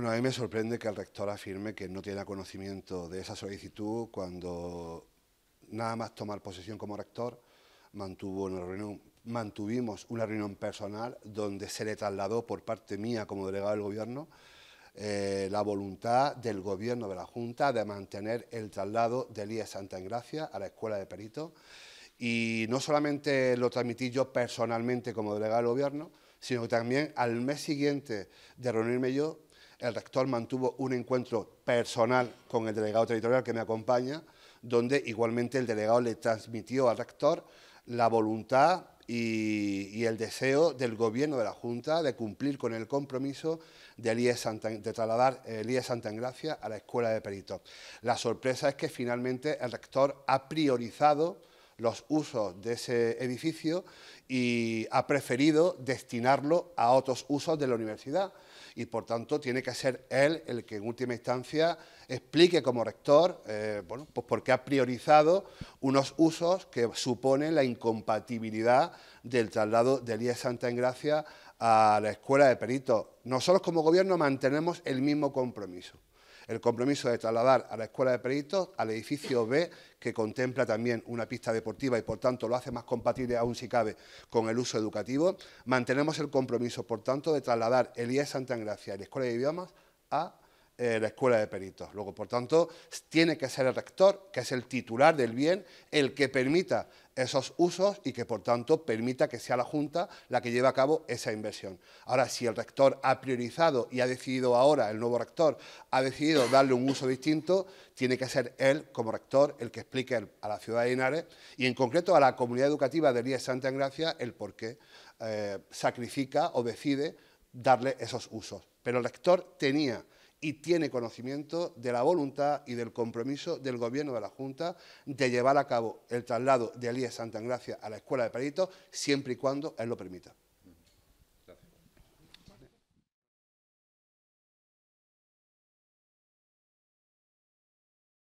Bueno, a mí me sorprende que el rector afirme que no tiene conocimiento de esa solicitud cuando nada más tomar posesión como rector mantuvo reunión, mantuvimos una reunión personal donde se le trasladó por parte mía como delegado del gobierno eh, la voluntad del gobierno de la Junta de mantener el traslado de Elías Santa Engracia a la Escuela de Peritos y no solamente lo transmití yo personalmente como delegado del gobierno, sino que también al mes siguiente de reunirme yo el rector mantuvo un encuentro personal con el delegado territorial que me acompaña, donde igualmente el delegado le transmitió al rector la voluntad y, el deseo del gobierno de la Junta de cumplir con el compromiso de, Santa, de trasladar el IE Santa Engracia a la Escuela de Peritos. La sorpresa es que finalmente el rector ha priorizado los usos de ese edificio y ha preferido destinarlo a otros usos de la universidad y por tanto tiene que ser él el que en última instancia explique como rector eh, bueno, pues porque ha priorizado unos usos que suponen la incompatibilidad del traslado de Elías Santa Gracia a la Escuela de Peritos. Nosotros como gobierno mantenemos el mismo compromiso el compromiso de trasladar a la Escuela de Peritos al edificio B, que contempla también una pista deportiva y, por tanto, lo hace más compatible aún si cabe con el uso educativo. Mantenemos el compromiso, por tanto, de trasladar el IES Santa Gracia y la Escuela de Idiomas a eh, la escuela de peritos. Luego, por tanto, tiene que ser el rector, que es el titular del bien, el que permita esos usos y que, por tanto, permita que sea la Junta la que lleve a cabo esa inversión. Ahora, si el rector ha priorizado y ha decidido ahora, el nuevo rector, ha decidido darle un uso distinto, tiene que ser él, como rector, el que explique a la ciudad de Linares y, en concreto, a la comunidad educativa de de Santa Gracia... el por qué eh, sacrifica o decide darle esos usos. Pero el rector tenía y tiene conocimiento de la voluntad y del compromiso del Gobierno de la Junta de llevar a cabo el traslado de Elías Santangracia a la Escuela de Peritos siempre y cuando él lo permita.